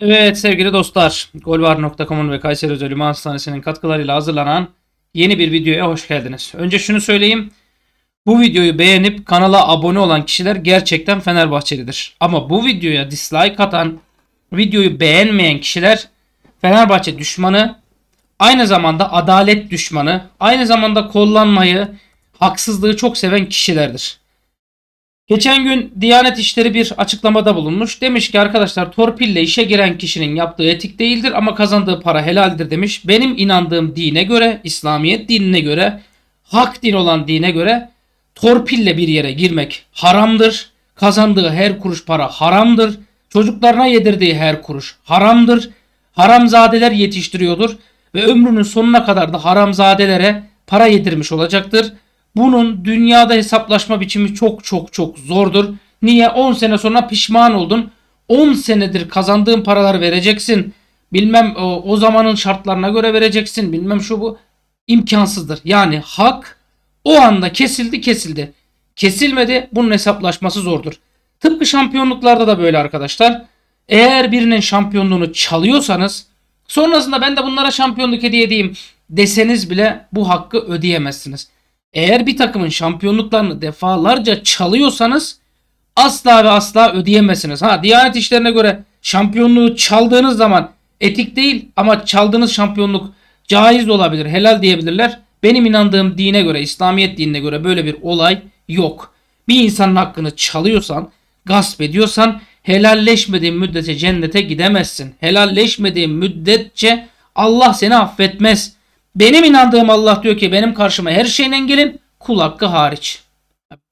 Evet sevgili dostlar, golvar.com'un ve Kayseri Özel Ünvan Hastanesi'nin katkılarıyla hazırlanan yeni bir videoya hoş geldiniz. Önce şunu söyleyeyim. Bu videoyu beğenip kanala abone olan kişiler gerçekten Fenerbahçelidir. Ama bu videoya dislike atan, videoyu beğenmeyen kişiler Fenerbahçe düşmanı, aynı zamanda adalet düşmanı, aynı zamanda kollanmayı, haksızlığı çok seven kişilerdir. Geçen gün Diyanet İşleri bir açıklamada bulunmuş. Demiş ki arkadaşlar torpille işe giren kişinin yaptığı etik değildir ama kazandığı para helaldir demiş. Benim inandığım dine göre, İslamiyet dinine göre, hak din olan dine göre torpille bir yere girmek haramdır. Kazandığı her kuruş para haramdır. Çocuklarına yedirdiği her kuruş haramdır. Haramzadeler yetiştiriyordur ve ömrünün sonuna kadar da haramzadelere para yedirmiş olacaktır. Bunun dünyada hesaplaşma biçimi çok çok çok zordur. Niye? 10 sene sonra pişman oldun. 10 senedir kazandığın paraları vereceksin. Bilmem o zamanın şartlarına göre vereceksin. Bilmem şu bu. imkansızdır. Yani hak o anda kesildi kesildi. Kesilmedi bunun hesaplaşması zordur. Tıpkı şampiyonluklarda da böyle arkadaşlar. Eğer birinin şampiyonluğunu çalıyorsanız sonrasında ben de bunlara şampiyonluk hediye edeyim deseniz bile bu hakkı ödeyemezsiniz. Eğer bir takımın şampiyonluklarını defalarca çalıyorsanız asla ve asla ödeyemezsiniz. Ha Diyanet işlerine göre şampiyonluğu çaldığınız zaman etik değil ama çaldığınız şampiyonluk caiz olabilir, helal diyebilirler. Benim inandığım dine göre, İslamiyet dinine göre böyle bir olay yok. Bir insanın hakkını çalıyorsan, gasp ediyorsan helalleşmediğin müddetçe cennete gidemezsin. Helalleşmediğin müddetçe Allah seni affetmez. Benim inandığım Allah diyor ki benim karşıma her şeyle gelin kul hakkı hariç.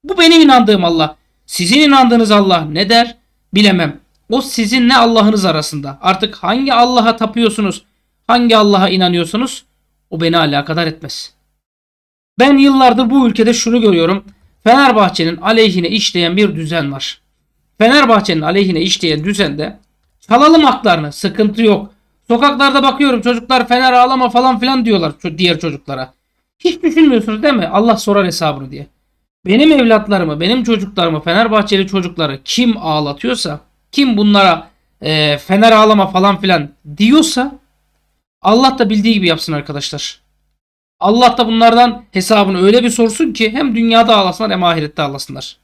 Bu benim inandığım Allah. Sizin inandığınız Allah ne der? Bilemem. O sizinle Allah'ınız arasında. Artık hangi Allah'a tapıyorsunuz, hangi Allah'a inanıyorsunuz o beni alakadar etmez. Ben yıllardır bu ülkede şunu görüyorum. Fenerbahçe'nin aleyhine işleyen bir düzen var. Fenerbahçe'nin aleyhine işleyen düzende çalalım haklarını sıkıntı yok. Sokaklarda bakıyorum çocuklar fener ağlama falan filan diyorlar diğer çocuklara. Hiç düşünmüyorsunuz değil mi? Allah sorar hesabını diye. Benim evlatlarımı, benim çocuklarımı, Fenerbahçeli çocukları kim ağlatıyorsa, kim bunlara e, fener ağlama falan filan diyorsa Allah da bildiği gibi yapsın arkadaşlar. Allah da bunlardan hesabını öyle bir sorsun ki hem dünyada ağlasınlar hem ahirette ağlasınlar.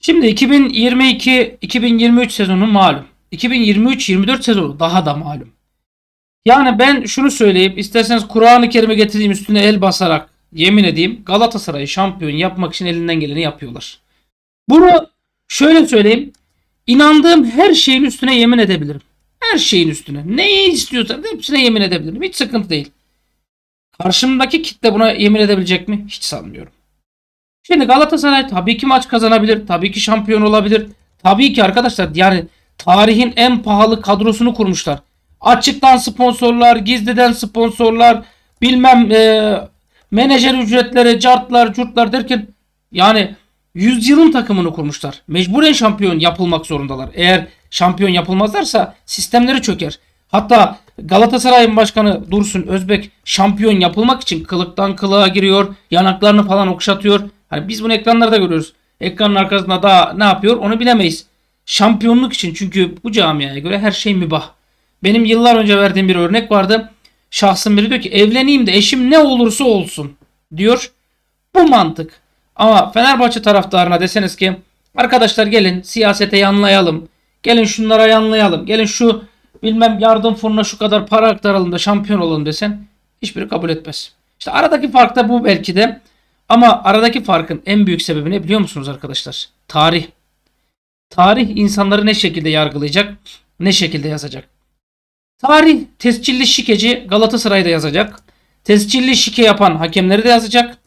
Şimdi 2022-2023 sezonu malum. 2023 2024 sezonu daha da malum. Yani ben şunu söyleyip isterseniz Kur'an-ı Kerim'e getireyim üstüne el basarak yemin edeyim Galatasaray'ı şampiyon yapmak için elinden geleni yapıyorlar. Bunu şöyle söyleyeyim. İnandığım her şeyin üstüne yemin edebilirim. Her şeyin üstüne. Neyi istiyorsan hepsine yemin edebilirim. Hiç sıkıntı değil. Karşımdaki kitle buna yemin edebilecek mi? Hiç sanmıyorum. Şimdi Galatasaray tabii ki maç kazanabilir. Tabii ki şampiyon olabilir. Tabii ki arkadaşlar yani tarihin en pahalı kadrosunu kurmuşlar. Açıktan sponsorlar, gizliden sponsorlar, bilmem e, menajer ücretleri, cartlar, curtlar derken yani yüzyılın takımını kurmuşlar. Mecburen şampiyon yapılmak zorundalar. Eğer şampiyon yapılmazlarsa sistemleri çöker. Hatta Galatasaray'ın başkanı Dursun Özbek şampiyon yapılmak için kılıktan kılığa giriyor. Yanaklarını falan okşatıyor. Hani biz bunu ekranlarda görüyoruz. Ekranın arkasında daha ne yapıyor onu bilemeyiz. Şampiyonluk için çünkü bu camiaya göre her şey mübah. Benim yıllar önce verdiğim bir örnek vardı. Şahsın biri diyor ki evleneyim de eşim ne olursa olsun diyor. Bu mantık. Ama Fenerbahçe taraftarına deseniz ki arkadaşlar gelin siyasete yanlayalım. Gelin şunlara yanlayalım. Gelin şu bilmem yardım fırına şu kadar para aktaralım da şampiyon olalım desen hiçbiri kabul etmez. İşte aradaki fark da bu belki de. Ama aradaki farkın en büyük sebebi ne biliyor musunuz arkadaşlar? Tarih. Tarih insanları ne şekilde yargılayacak, ne şekilde yazacak. Tarih tescilli şikeci Galatasaray'da yazacak. Tescilli şike yapan hakemleri de yazacak.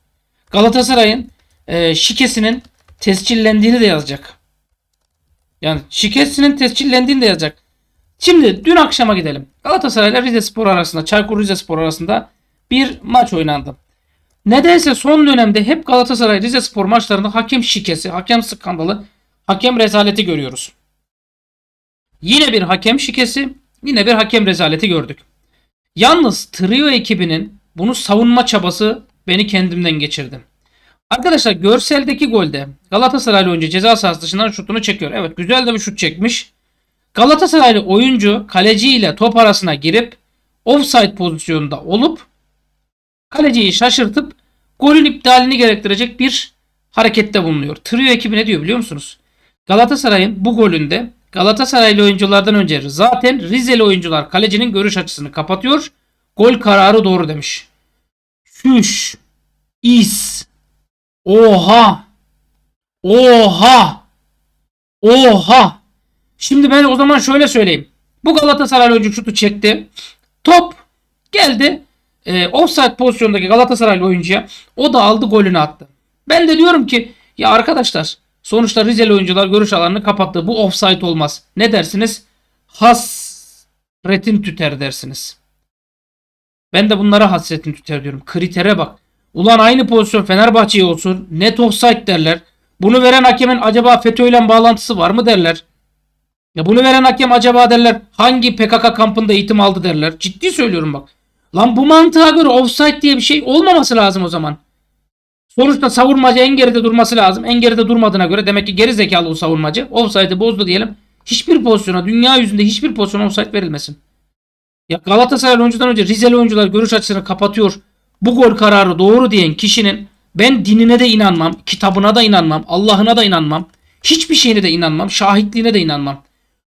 Galatasaray'ın e, şikesinin tescillendiğini de yazacak. Yani şikesinin tescillendiğini de yazacak. Şimdi dün akşama gidelim. Galatasaray ile Rize Spor arasında, Çaykur Rize Spor arasında bir maç oynandı. Nedense son dönemde hep Galatasaray Rize Spor maçlarında hakem şikesi, hakem skandalı, hakem rezaleti görüyoruz. Yine bir hakem şikesi, Yine bir hakem rezaleti gördük. Yalnız trio ekibinin bunu savunma çabası beni kendimden geçirdi. Arkadaşlar görseldeki golde Galatasaraylı oyuncu ceza sahası dışından şutunu çekiyor. Evet güzel de bir şut çekmiş. Galatasaraylı oyuncu kaleci ile top arasına girip offside pozisyonunda olup kaleciyi şaşırtıp golün iptalini gerektirecek bir harekette bulunuyor. Trio ekibi ne diyor biliyor musunuz? Galatasaray'ın bu golünde Galatasaraylı oyunculardan önce zaten Rizeli oyuncular kalecinin görüş açısını kapatıyor. Gol kararı doğru demiş. Şüş. İs. Oha. Oha. Oha. Şimdi ben o zaman şöyle söyleyeyim. Bu Galatasaray oyuncu şutu çekti. Top geldi. E, offside pozisyondaki Galatasaraylı oyuncuya o da aldı golünü attı. Ben de diyorum ki ya arkadaşlar Sonuçta Rizeli oyuncular görüş alanını kapattı. Bu offside olmaz. Ne dersiniz? Hasretin tüter dersiniz. Ben de bunlara hasretin tüter diyorum. Kritere bak. Ulan aynı pozisyon Fenerbahçe'ye olsun. Net offside derler. Bunu veren hakemin acaba FETÖ'yle bağlantısı var mı derler. Ya bunu veren hakem acaba derler hangi PKK kampında eğitim aldı derler. Ciddi söylüyorum bak. Lan bu mantığa göre offside diye bir şey olmaması lazım o zaman. Sonuçta savurmacı en geride durması lazım. En geride durmadığına göre demek ki geri zekalı o savurmacı. Offside'ı bozdu diyelim. Hiçbir pozisyona, dünya yüzünde hiçbir pozisyona offside verilmesin. Ya Galatasaray oyuncudan önce Rizeli oyuncular görüş açısını kapatıyor. Bu gol kararı doğru diyen kişinin ben dinine de inanmam, kitabına da inanmam, Allah'ına da inanmam. Hiçbir şeyine de inanmam, şahitliğine de inanmam.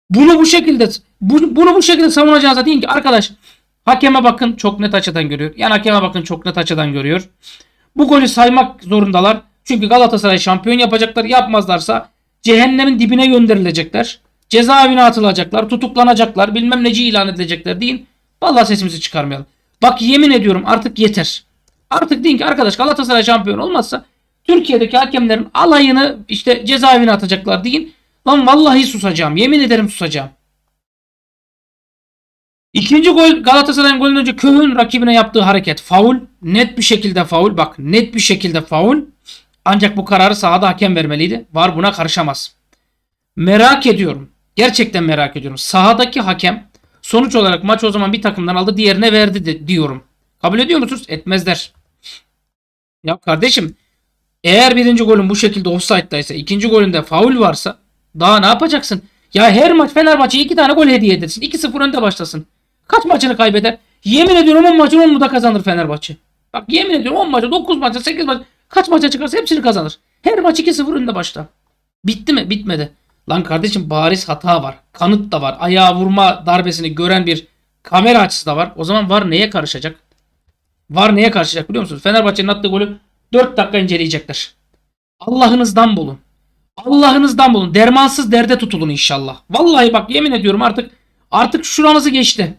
Bunu bu şekilde bunu bu şekilde savunacağınıza deyin ki arkadaş hakeme bakın çok net açıdan görüyor. Yani hakeme bakın çok net açıdan görüyor. Bu golü saymak zorundalar. Çünkü Galatasaray şampiyon yapacaklar. Yapmazlarsa cehennemin dibine gönderilecekler. Cezaevine atılacaklar. Tutuklanacaklar. Bilmem neci ilan edilecekler deyin. Vallahi sesimizi çıkarmayalım. Bak yemin ediyorum artık yeter. Artık deyin ki arkadaş Galatasaray şampiyon olmazsa Türkiye'deki hakemlerin alayını işte cezaevine atacaklar deyin. Lan vallahi susacağım. Yemin ederim susacağım. İkinci gol Galatasaray'ın golünün önce Köhün rakibine yaptığı hareket faul. Net bir şekilde faul. Bak net bir şekilde faul. Ancak bu kararı sahada hakem vermeliydi. Var buna karışamaz. Merak ediyorum. Gerçekten merak ediyorum. Sahadaki hakem sonuç olarak maç o zaman bir takımdan aldı diğerine verdi de, diyorum. Kabul ediyor musunuz? Etmezler. Ya kardeşim eğer birinci golün bu şekilde offside'daysa ikinci golünde faul varsa daha ne yapacaksın? Ya her maç Fenerbahçe'ye iki tane gol hediye edersin. 2-0 önde başlasın. Kaç maçını kaybeder? Yemin ediyorum 10 maçın 10'unu da kazanır Fenerbahçe. Bak yemin ediyorum 10 maçı 9 maça 8 maçı kaç maça çıkarsa hepsini kazanır. Her maç 2-0 önde başta. Bitti mi? Bitmedi. Lan kardeşim bariz hata var. Kanıt da var. Ayağa vurma darbesini gören bir kamera açısı da var. O zaman var neye karışacak? Var neye karışacak biliyor musunuz? Fenerbahçe'nin attığı golü 4 dakika inceleyecekler. Allah'ınızdan bulun. Allah'ınızdan bulun. Dermansız derde tutulun inşallah. Vallahi bak yemin ediyorum artık artık şuramızı geçti.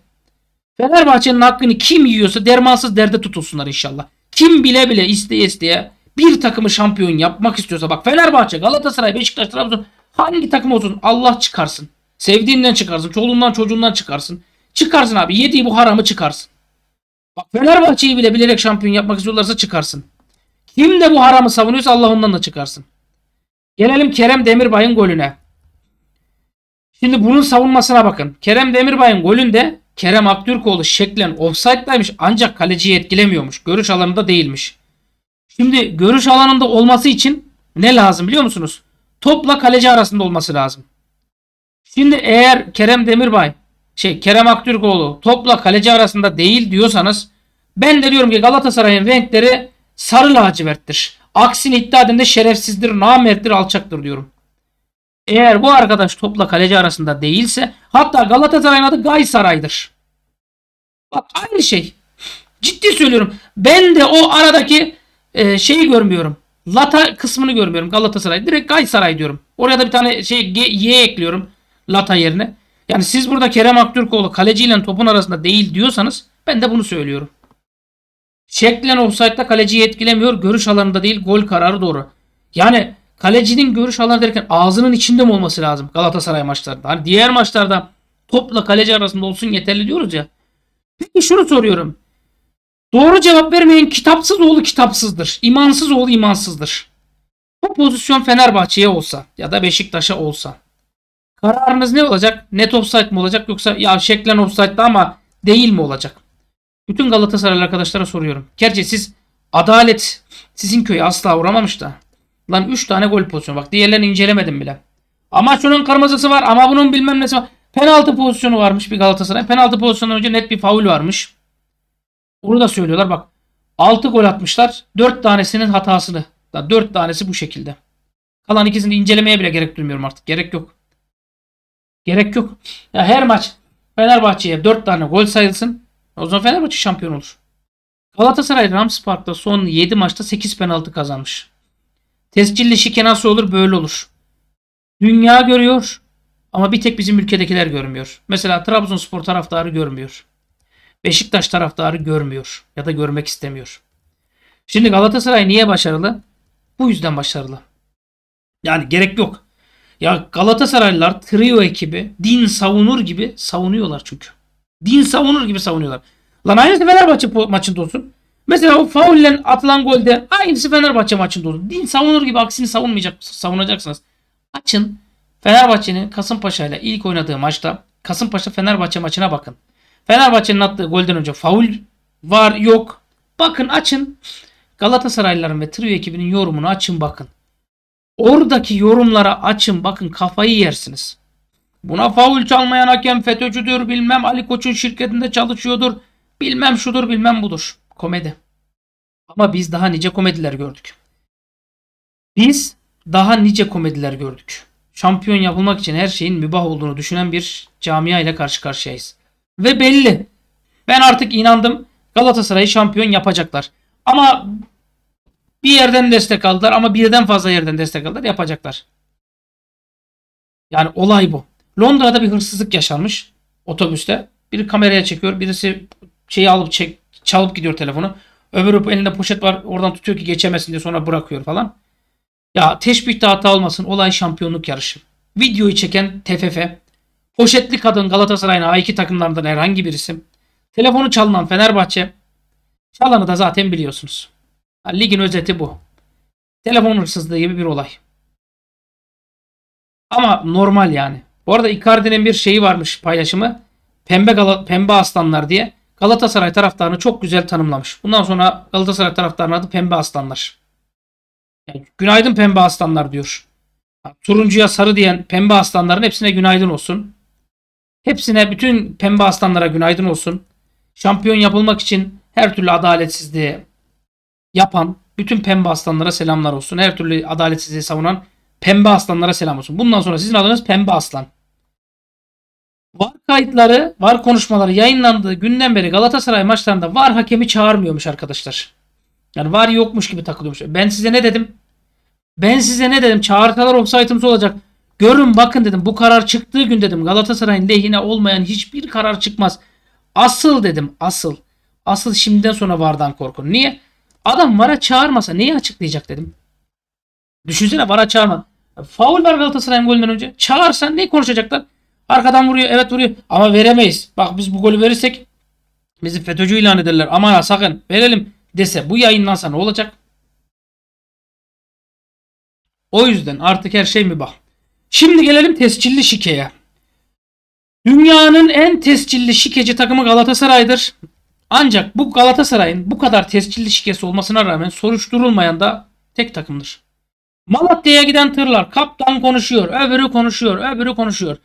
Fenerbahçe'nin hakkını kim yiyorsa dermansız derde tutulsunlar inşallah. Kim bile bile isteye isteye bir takımı şampiyon yapmak istiyorsa bak Fenerbahçe, Galatasaray, Beşiktaş, Trabzon hangi takım olsun Allah çıkarsın. Sevdiğinden çıkarsın, çoluğundan çocuğundan çıkarsın. Çıkarsın abi yediği bu haramı çıkarsın. Bak Fenerbahçe'yi bile bilerek şampiyon yapmak istiyorlarsa çıkarsın. Kim de bu haramı savunuyorsa Allah ondan da çıkarsın. Gelelim Kerem Demirbay'ın golüne. Şimdi bunun savunmasına bakın. Kerem Demirbay'ın golünde Kerem Aktürkoğlu şeklen offside'daymış ancak kaleciyi etkilemiyormuş. Görüş alanında değilmiş. Şimdi görüş alanında olması için ne lazım biliyor musunuz? Topla kaleci arasında olması lazım. Şimdi eğer Kerem Demirbay şey Kerem Aktürkoğlu topla kaleci arasında değil diyorsanız ben de diyorum ki Galatasaray'ın renkleri sarı laciverttir. Aksini iddia edende şerefsizdir, namerttir, alçaktır diyorum. Eğer bu arkadaş topla kaleci arasında değilse hatta Galatasaray'ın adı Gay Saray'dır. Bak aynı şey. Ciddi söylüyorum. Ben de o aradaki e, şeyi görmüyorum. Lata kısmını görmüyorum Galatasaray. Direkt Gaysaray diyorum. Oraya da bir tane şey G, Y ekliyorum. Lata yerine. Yani siz burada Kerem Aktürkoğlu kaleciyle topun arasında değil diyorsanız ben de bunu söylüyorum. Şeklen offside'da kaleciyi etkilemiyor. Görüş alanında değil gol kararı doğru. Yani kalecinin görüş alanı derken ağzının içinde mi olması lazım Galatasaray maçlarında? Hani diğer maçlarda topla kaleci arasında olsun yeterli diyoruz ya. Peki şunu soruyorum. Doğru cevap vermeyen kitapsız oğlu kitapsızdır. İmansız oğlu imansızdır. Bu pozisyon Fenerbahçe'ye olsa ya da Beşiktaş'a olsa. Kararınız ne olacak? Net offside mi olacak yoksa ya şeklen offside'da ama değil mi olacak? Bütün Galatasaraylı arkadaşlara soruyorum. Gerçi siz adalet sizin köye asla uğramamış da. Lan 3 tane gol pozisyonu bak diğerlerini incelemedim bile. Ama şunun kırmızısı var ama bunun bilmem nesi var. Penaltı pozisyonu varmış bir Galatasaray. Penaltı pozisyonundan önce net bir faul varmış. Bunu da söylüyorlar. Bak 6 gol atmışlar. 4 tanesinin hatasını. 4 tanesi bu şekilde. Kalan ikisini incelemeye bile gerek duymuyorum artık. Gerek yok. Gerek yok. Ya her maç Fenerbahçe'ye 4 tane gol sayılsın. O zaman Fenerbahçe şampiyon olur. Galatasaray Rams Park'ta son 7 maçta 8 penaltı kazanmış. Tescilli şike nasıl olur böyle olur. Dünya görüyor. Ama bir tek bizim ülkedekiler görmüyor. Mesela Trabzonspor taraftarı görmüyor. Beşiktaş taraftarı görmüyor ya da görmek istemiyor. Şimdi Galatasaray niye başarılı? Bu yüzden başarılı. Yani gerek yok. Ya Galatasaraylılar trio ekibi din savunur gibi savunuyorlar çünkü. Din savunur gibi savunuyorlar. Lan aynısı Fenerbahçe maçında olsun. Mesela o faulle atılan golde aynısı Fenerbahçe maçında olsun. Din savunur gibi aksini savunmayacak, savunacaksınız. Açın Fenerbahçe'nin Kasımpaşa ile ilk oynadığı maçta Kasımpaşa Fenerbahçe maçına bakın. Fenerbahçe'nin attığı golden önce faul var yok. Bakın açın. Galatasaraylıların ve Trio ekibinin yorumunu açın bakın. Oradaki yorumlara açın bakın kafayı yersiniz. Buna faul çalmayan hakem FETÖ'cüdür bilmem Ali Koç'un şirketinde çalışıyordur bilmem şudur bilmem budur. Komedi. Ama biz daha nice komediler gördük. Biz daha nice komediler gördük şampiyon yapılmak için her şeyin mübah olduğunu düşünen bir camia ile karşı karşıyayız. Ve belli. Ben artık inandım Galatasaray'ı şampiyon yapacaklar. Ama bir yerden destek aldılar ama birden fazla yerden destek aldılar yapacaklar. Yani olay bu. Londra'da bir hırsızlık yaşanmış otobüste. Biri kameraya çekiyor. Birisi şeyi alıp çek, çalıp gidiyor telefonu. Öbürü elinde poşet var oradan tutuyor ki geçemesin diye sonra bırakıyor falan. Ya teşbihte hata olmasın olay şampiyonluk yarışı. Videoyu çeken TFF, poşetli kadın Galatasaray'ın A2 takımlarından herhangi bir isim, telefonu çalınan Fenerbahçe, çalanı da zaten biliyorsunuz. Ya, ligin özeti bu. Telefon hırsızlığı gibi bir olay. Ama normal yani. Bu arada Icardi'nin bir şeyi varmış paylaşımı. Pembe Gal pembe aslanlar diye Galatasaray taraftarını çok güzel tanımlamış. Bundan sonra Galatasaray taraftarının adı pembe aslanlar günaydın pembe aslanlar diyor. Turuncuya sarı diyen pembe aslanların hepsine günaydın olsun. Hepsine bütün pembe aslanlara günaydın olsun. Şampiyon yapılmak için her türlü adaletsizliği yapan bütün pembe aslanlara selamlar olsun. Her türlü adaletsizliği savunan pembe aslanlara selam olsun. Bundan sonra sizin adınız pembe aslan. VAR kayıtları, VAR konuşmaları yayınlandığı günden beri Galatasaray maçlarında VAR hakemi çağırmıyormuş arkadaşlar. Yani var yokmuş gibi takılıyormuş. Ben size ne dedim? Ben size ne dedim? Çağrıtalar offside'ımız olacak. Görün bakın dedim. Bu karar çıktığı gün dedim. Galatasaray'ın lehine olmayan hiçbir karar çıkmaz. Asıl dedim. Asıl. Asıl şimdiden sonra vardan korkun. Niye? Adam VAR'a çağırmasa neyi açıklayacak dedim. Düşünsene VAR'a çağırma. Faul var Galatasaray'ın golünden önce. Çağırsan ne konuşacaklar? Arkadan vuruyor. Evet vuruyor. Ama veremeyiz. Bak biz bu golü verirsek bizi FETÖ'cü ilan ederler. Aman ha sakın. Verelim dese bu yayınlansa ne olacak? O yüzden artık her şey mi mübah. Şimdi gelelim tescilli şikeye. Dünyanın en tescilli şikeci takımı Galatasaray'dır. Ancak bu Galatasaray'ın bu kadar tescilli şikesi olmasına rağmen soruşturulmayan da tek takımdır. Malatya'ya giden tırlar kaptan konuşuyor, öbürü konuşuyor, öbürü konuşuyor.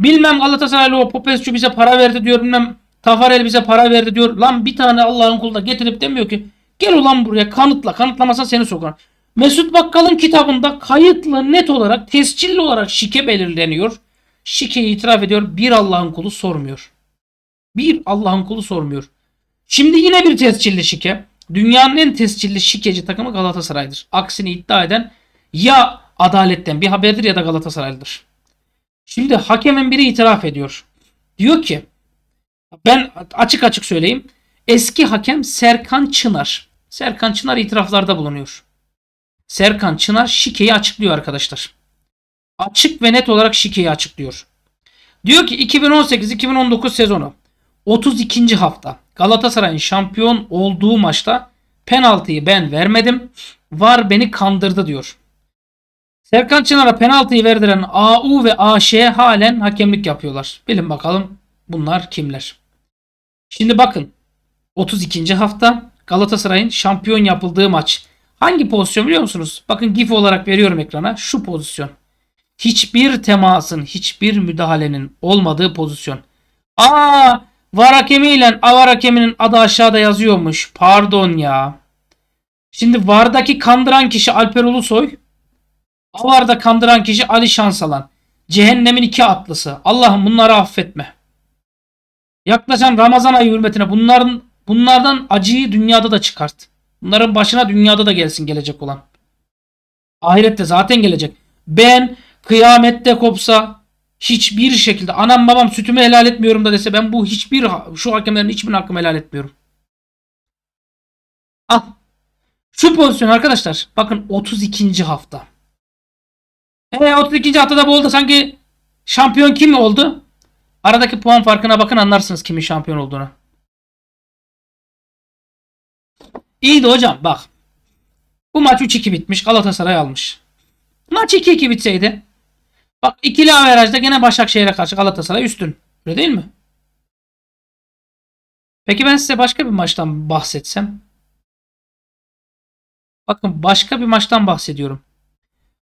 Bilmem Galatasaraylı o Popescu bize para verdi diyor bilmem Tafarel bize para verdi diyor. Lan bir tane Allah'ın kulu da getirip demiyor ki gel ulan buraya kanıtla. Kanıtlamasa seni sokar. Mesut Bakkal'ın kitabında kayıtlı net olarak tescilli olarak şike belirleniyor. Şikeyi itiraf ediyor. Bir Allah'ın kulu sormuyor. Bir Allah'ın kulu sormuyor. Şimdi yine bir tescilli şike. Dünyanın en tescilli şikeci takımı Galatasaray'dır. Aksini iddia eden ya adaletten bir haberdir ya da Galatasaray'dır. Şimdi hakemin biri itiraf ediyor. Diyor ki ben açık açık söyleyeyim. Eski hakem Serkan Çınar. Serkan Çınar itiraflarda bulunuyor. Serkan Çınar şikeyi açıklıyor arkadaşlar. Açık ve net olarak şikeyi açıklıyor. Diyor ki 2018-2019 sezonu 32. hafta Galatasaray'ın şampiyon olduğu maçta penaltıyı ben vermedim. Var beni kandırdı diyor. Serkan Çınar'a penaltıyı verdiren AU ve AŞ halen hakemlik yapıyorlar. Bilin bakalım bunlar kimler? Şimdi bakın 32. hafta Galatasaray'ın şampiyon yapıldığı maç. Hangi pozisyon biliyor musunuz? Bakın gif olarak veriyorum ekrana. Şu pozisyon. Hiçbir temasın, hiçbir müdahalenin olmadığı pozisyon. Aa, var hakemiyle avar hakeminin adı aşağıda yazıyormuş. Pardon ya. Şimdi VAR'daki kandıran kişi Alper Ulusoy. Avar'da kandıran kişi Ali Şansalan. Cehennemin iki atlısı. Allah'ım bunları affetme. Yaklaşan Ramazan ayı hürmetine bunların bunlardan acıyı dünyada da çıkart. Bunların başına dünyada da gelsin gelecek olan. Ahirette zaten gelecek. Ben kıyamette kopsa hiçbir şekilde anam babam sütümü helal etmiyorum da dese ben bu hiçbir şu hakemlerin hiçbirini hakkımı helal etmiyorum. Al. Ah, şu pozisyon arkadaşlar bakın 32. hafta. E ee, 32. haftada bu oldu sanki şampiyon kim oldu? Aradaki puan farkına bakın anlarsınız kimin şampiyon olduğunu. İyi de hocam bak. Bu maç 3-2 bitmiş. Galatasaray almış. Maç 2-2 bitseydi. Bak ikili averajda gene Başakşehir'e karşı Galatasaray üstün. Öyle değil mi? Peki ben size başka bir maçtan bahsetsem. Bakın başka bir maçtan bahsediyorum.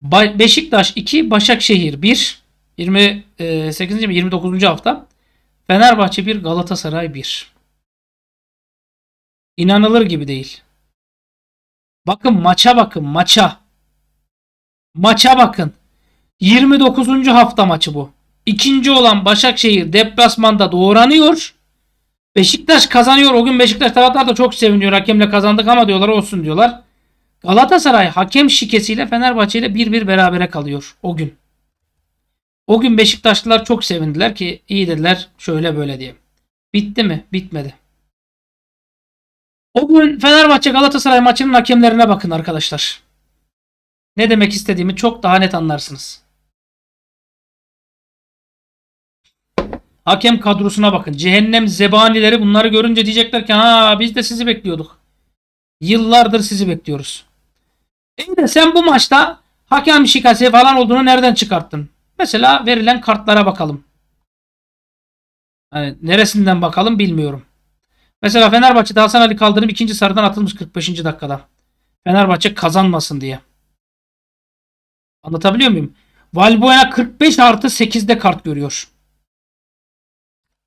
Beşiktaş 2, Başakşehir 1. 28. E, mi 29. hafta Fenerbahçe 1 Galatasaray 1. İnanılır gibi değil. Bakın maça bakın maça. Maça bakın. 29. hafta maçı bu. İkinci olan Başakşehir deplasmanda doğranıyor. Beşiktaş kazanıyor. O gün Beşiktaş taraftar da çok seviniyor. Hakemle kazandık ama diyorlar olsun diyorlar. Galatasaray hakem şikesiyle Fenerbahçe ile 1-1 berabere kalıyor o gün. O gün Beşiktaşlılar çok sevindiler ki iyi dediler şöyle böyle diye. Bitti mi? Bitmedi. O gün Fenerbahçe Galatasaray maçının hakemlerine bakın arkadaşlar. Ne demek istediğimi çok daha net anlarsınız. Hakem kadrosuna bakın. Cehennem zebanileri bunları görünce diyecekler ki ha biz de sizi bekliyorduk. Yıllardır sizi bekliyoruz. İyi e de sen bu maçta hakem şikası falan olduğunu nereden çıkarttın? Mesela verilen kartlara bakalım. Yani neresinden bakalım bilmiyorum. Mesela Fenerbahçe'de Hasan Ali kaldırım ikinci sarıdan atılmış 45. dakikada. Fenerbahçe kazanmasın diye. Anlatabiliyor muyum? Valbuena 45 artı 8'de kart görüyor.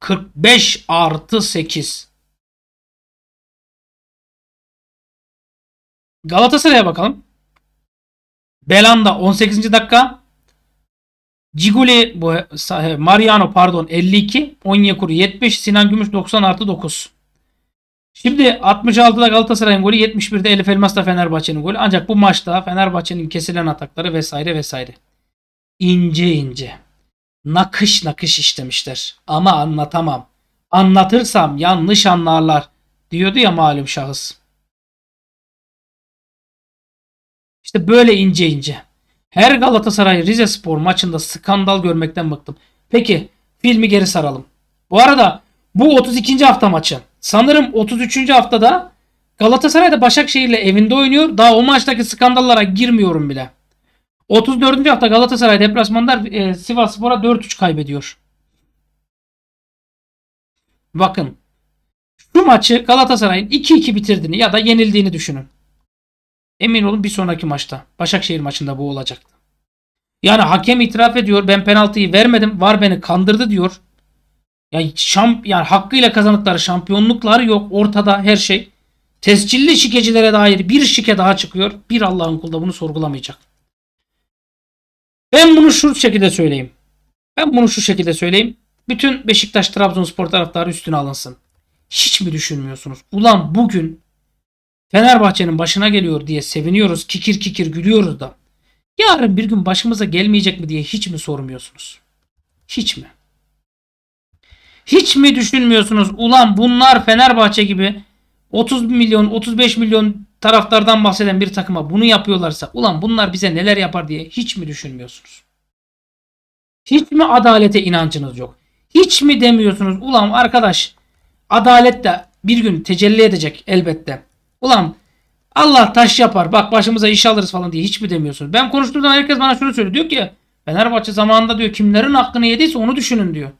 45 artı 8. Galatasaray'a bakalım. Belanda 18. dakika. Ciguli bu Mariano pardon 52, Onyekuru 70, Sinan Gümüş 90 artı 9. Şimdi 66'da Galatasaray'ın golü 71'de Elif Elmas da Fenerbahçe'nin golü. Ancak bu maçta Fenerbahçe'nin kesilen atakları vesaire vesaire. İnce ince. Nakış nakış işlemişler. Ama anlatamam. Anlatırsam yanlış anlarlar diyordu ya malum şahıs. İşte böyle ince ince. Her Galatasaray Rize Spor maçında skandal görmekten bıktım. Peki filmi geri saralım. Bu arada bu 32. hafta maçı. Sanırım 33. haftada Galatasaray'da Başakşehir'le evinde oynuyor. Daha o maçtaki skandallara girmiyorum bile. 34. hafta Galatasaray deplasmanda e, Sivas Spor'a 4-3 kaybediyor. Bakın. bu maçı Galatasaray'ın 2-2 bitirdiğini ya da yenildiğini düşünün. Emin olun bir sonraki maçta. Başakşehir maçında bu olacaktı. Yani hakem itiraf ediyor. Ben penaltıyı vermedim. Var beni kandırdı diyor. Yani, şamp yani hakkıyla kazandıkları şampiyonlukları yok. Ortada her şey. Tescilli şikecilere dair bir şike daha çıkıyor. Bir Allah'ın kulda bunu sorgulamayacak. Ben bunu şu şekilde söyleyeyim. Ben bunu şu şekilde söyleyeyim. Bütün Beşiktaş Trabzonspor taraftarı üstüne alınsın. Hiç mi düşünmüyorsunuz? Ulan bugün Fenerbahçe'nin başına geliyor diye seviniyoruz, kikir kikir gülüyoruz da. Yarın bir gün başımıza gelmeyecek mi diye hiç mi sormuyorsunuz? Hiç mi? Hiç mi düşünmüyorsunuz? Ulan bunlar Fenerbahçe gibi 30 milyon, 35 milyon taraftardan bahseden bir takıma bunu yapıyorlarsa ulan bunlar bize neler yapar diye hiç mi düşünmüyorsunuz? Hiç mi adalete inancınız yok? Hiç mi demiyorsunuz ulan arkadaş adalet de bir gün tecelli edecek elbette. Ulan Allah taş yapar. Bak başımıza iş alırız falan diye hiç mi demiyorsun? Ben konuştuğumda herkes bana şunu söylüyor. Diyor ki Fenerbahçe zamanında diyor kimlerin hakkını yediyse onu düşünün diyor.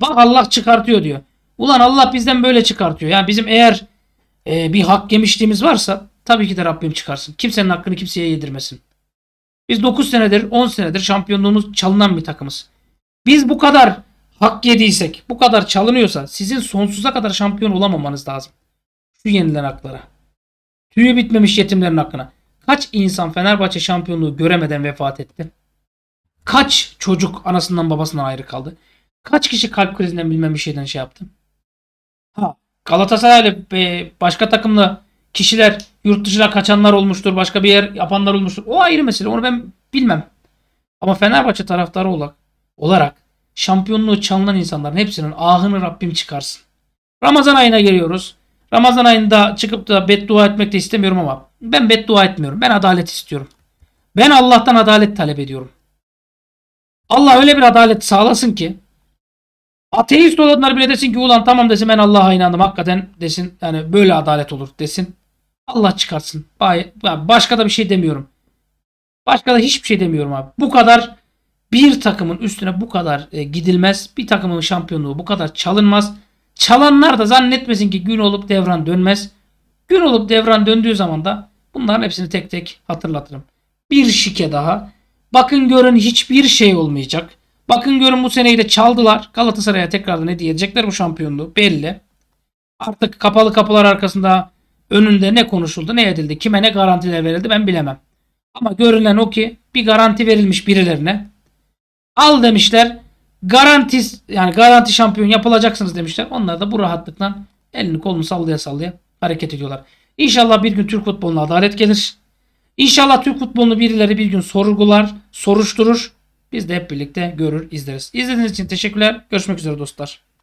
Bak Allah çıkartıyor diyor. Ulan Allah bizden böyle çıkartıyor. Yani bizim eğer e, bir hak yemişliğimiz varsa tabii ki de Rabbim çıkarsın. Kimsenin hakkını kimseye yedirmesin. Biz 9 senedir 10 senedir şampiyonluğumuz çalınan bir takımız. Biz bu kadar hak yediysek bu kadar çalınıyorsa sizin sonsuza kadar şampiyon olamamanız lazım. Şu yenilen haklara. Tüyü bitmemiş yetimlerin hakkına. Kaç insan Fenerbahçe şampiyonluğu göremeden vefat etti? Kaç çocuk anasından babasından ayrı kaldı? Kaç kişi kalp krizinden bilmem bir şeyden şey yaptı? Ha Galatasaray'la e, başka takımla kişiler yurt dışına kaçanlar olmuştur. Başka bir yer yapanlar olmuştur. O ayrı mesele. Onu ben bilmem. Ama Fenerbahçe taraftarı olarak, olarak şampiyonluğu çalınan insanların hepsinin ahını Rabbim çıkarsın. Ramazan ayına geliyoruz. Ramazan ayında çıkıp da beddua etmek de istemiyorum ama ben beddua etmiyorum. Ben adalet istiyorum. Ben Allah'tan adalet talep ediyorum. Allah öyle bir adalet sağlasın ki ateist olanlar bile desin ki ulan tamam desin ben Allah'a inandım hakikaten desin. Yani böyle adalet olur desin. Allah çıkarsın. Başka da bir şey demiyorum. Başka da hiçbir şey demiyorum abi. Bu kadar bir takımın üstüne bu kadar e, gidilmez. Bir takımın şampiyonluğu bu kadar çalınmaz. Çalanlar da zannetmesin ki gün olup devran dönmez. Gün olup devran döndüğü zaman da bunların hepsini tek tek hatırlatırım. Bir şike daha. Bakın görün hiçbir şey olmayacak. Bakın görün bu seneyi de çaldılar. Galatasaray'a tekrardan hediye edecekler bu şampiyonluğu belli. Artık kapalı kapılar arkasında önünde ne konuşuldu ne edildi kime ne garantiler verildi ben bilemem. Ama görünen o ki bir garanti verilmiş birilerine. Al demişler Garanti yani garanti şampiyon yapılacaksınız demişler. Onlar da bu rahatlıktan elini kolunu sallaya sallaya hareket ediyorlar. İnşallah bir gün Türk futboluna adalet gelir. İnşallah Türk futbolunu birileri bir gün sorgular, soruşturur. Biz de hep birlikte görür, izleriz. İzlediğiniz için teşekkürler. Görüşmek üzere dostlar.